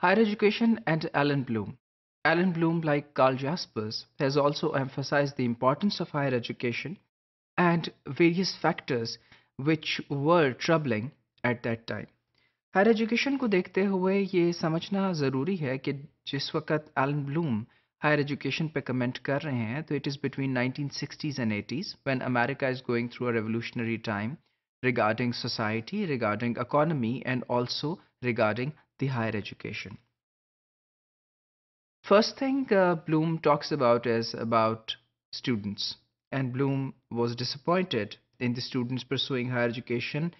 Higher Education and Alan Bloom. Alan Bloom, like Carl Jaspers, has also emphasized the importance of higher education and various factors which were troubling at that time. Higher education को देखते हुए ये समझना ज़रूरी है कि जिस वक्त एलन ब्लूम हायर एजुकेशन पे कमेंट कर रहे हैं तो it is between 1960s and 80s when America is going through a revolutionary time regarding society regarding economy, and also regarding the higher education. First thing uh, Bloom talks about is about students, and Bloom was disappointed in the students pursuing higher education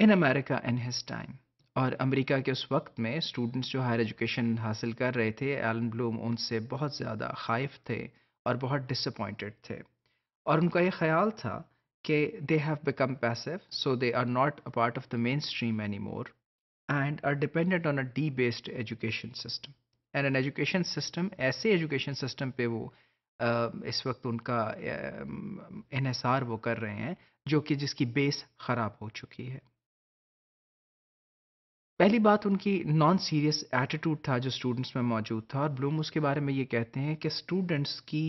in America in his time. और America के उस वक्त में students जो higher education हासिल कर रहे थे एलन ब्लूम उनसे बहुत ज़्यादा खाइफ थे और बहुत डिसअपॉइंटेड थे और उनका ये ख्याल था कि they have become passive so they are not a part of the main stream any more and are dependent on a D based education system and an education system ऐसे एजुकेशन सिस्टम पे वो इस वक्त उनका इहसार वो कर रहे हैं जो कि जिसकी बेस ख़राब हो चुकी है पहली बात उनकी नॉन सीरियस एटीट्यूड था जो स्टूडेंट्स में मौजूद था और ब्लूम उसके बारे में ये कहते हैं कि स्टूडेंट्स की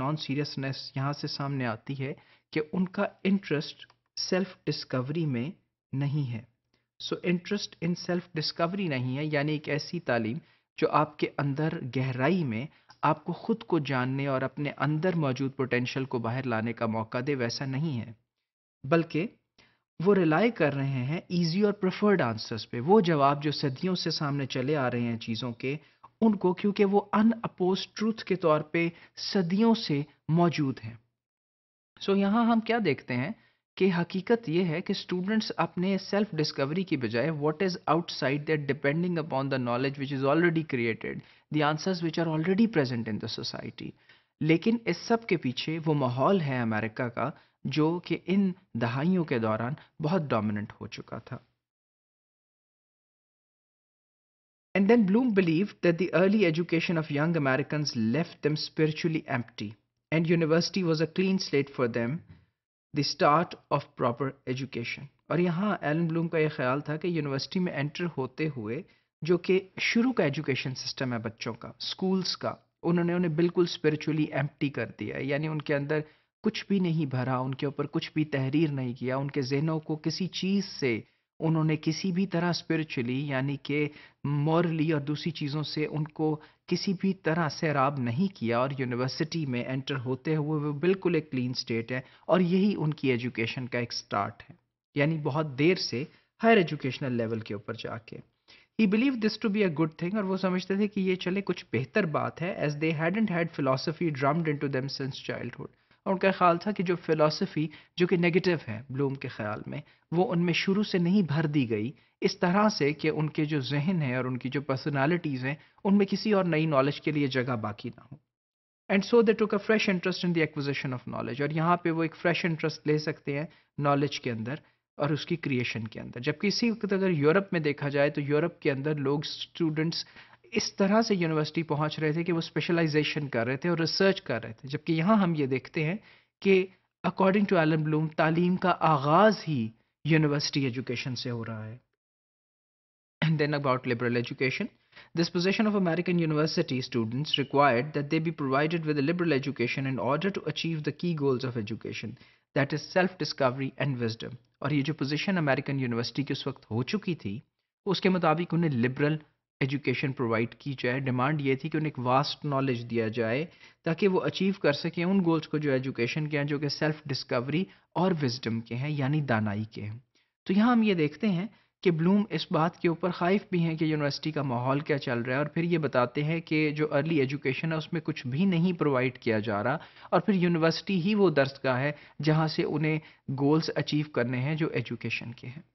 नॉन सीरियसनेस यहाँ से सामने आती है कि उनका इंटरेस्ट सेल्फ डिस्कवरी में नहीं है so interest in self discovery नहीं है यानी एक ऐसी तालीम जो आपके अंदर गहराई में आपको खुद को जानने और अपने अंदर मौजूद पोटेंशियल को बाहर लाने का मौका दे वैसा नहीं है बल्कि वो रिलाई कर रहे हैं ईजी और प्रेफर्ड आंसर्स पे वो जवाब जो सदियों से सामने चले आ रहे हैं चीज़ों के उनको क्योंकि वो अनअपोज ट्रूथ के तौर पे सदियों से मौजूद हैं सो so, यहाँ हम क्या देखते हैं कि हकीकत यह है कि स्टूडेंट्स अपने सेल्फ डिस्कवरी की बजाय what is outside that depending upon the knowledge which is already created the answers which are already present in the society लेकिन इस सब के पीछे वो माहौल है अमेरिका का जो कि इन दहाइयों के दौरान बहुत डोमिनेंट हो चुका था and then Bloom believe that the early education of young American left them spiritually empty and university was a clean slate for them the start of proper education और यहाँ एलन ब्लूम का ये ख्याल था कि यूनिवर्सिटी में enter होते हुए जो कि शुरू का एजुकेशन सिस्टम है बच्चों का स्कूल्स का उन्होंने उन्हें बिल्कुल स्पिरिचुअली एम्प्टी कर दिया है यानी उनके अंदर कुछ भी नहीं भरा उनके ऊपर कुछ भी तहरीर नहीं किया उनके जहनों को किसी चीज़ से उन्होंने किसी भी तरह स्पिरिचुअली यानी कि मॉरली और दूसरी चीज़ों से उनको किसी भी तरह से राब नहीं किया और यूनिवर्सिटी में एंटर होते हुए वो बिल्कुल एक क्लीन स्टेट है और यही उनकी एजुकेशन का एक स्टार्ट है यानी बहुत देर से हायर एजुकेशनल लेवल के ऊपर जाके ही believe this to be a good thing और वो समझते थे कि ये चले कुछ बेहतर बात है as they had and had philosophy drummed in to them since childhood और उनका ख्याल था कि जो फ़िलासफ़ी जो कि नेगेटिव है ब्लूम के ख्याल में वो उनमें शुरू से नहीं भर दी गई इस तरह से कि उनके जो जहन है और उनकी जो पर्सनालिटीज़ हैं उनमें किसी और नई नॉलेज के लिए जगह बाकी ना हो and so they took a fresh interest in the acquisition of knowledge और यहाँ पे वो एक फ्रेश इंटरेस्ट ले सकते हैं नॉलेज के अंदर और उसकी क्रिएशन के अंदर जबकि इसी वक्त अगर यूरोप में देखा जाए तो यूरोप के अंदर लोग स्टूडेंट्स इस तरह से यूनिवर्सिटी पहुंच रहे थे कि वो स्पेशलाइजेशन कर रहे थे और रिसर्च कर रहे थे जबकि यहाँ हम ये देखते हैं कि अकॉर्डिंग टू एलम ब्लूम तालीम का आगाज़ ही यूनिवर्सिटी एजुकेशन से हो रहा है and then about liberal education this position of American university students required that they be provided with liberal education in order to achieve the key goals of education that is self discovery and wisdom और ये जो position American university की उस वक्त हो चुकी थी उसके मुताबिक उन्हें लिबरल एजुकेशन प्रोवाइड की जाए डिमांड ये थी कि उन्हें एक वास्ट नॉलेज दिया जाए ताकि वो अचीव कर सकें उन गोल्स को जो एजुकेशन के हैं जो कि सेल्फ डिस्कवरी और विजडम के हैं यानी दानाई के हैं तो यहाँ हम ये देखते हैं कि ब्लूम इस बात के ऊपर खाइफ भी हैं कि यूनिवर्सिटी का माहौल क्या चल रहा है और फिर ये बताते हैं कि जो अर्ली एजुकेशन है उसमें कुछ भी नहीं प्रोवाइड किया जा रहा और फिर यूनिवर्सिटी ही वो का है जहाँ से उन्हें गोल्स अचीव करने हैं जो एजुकेशन के हैं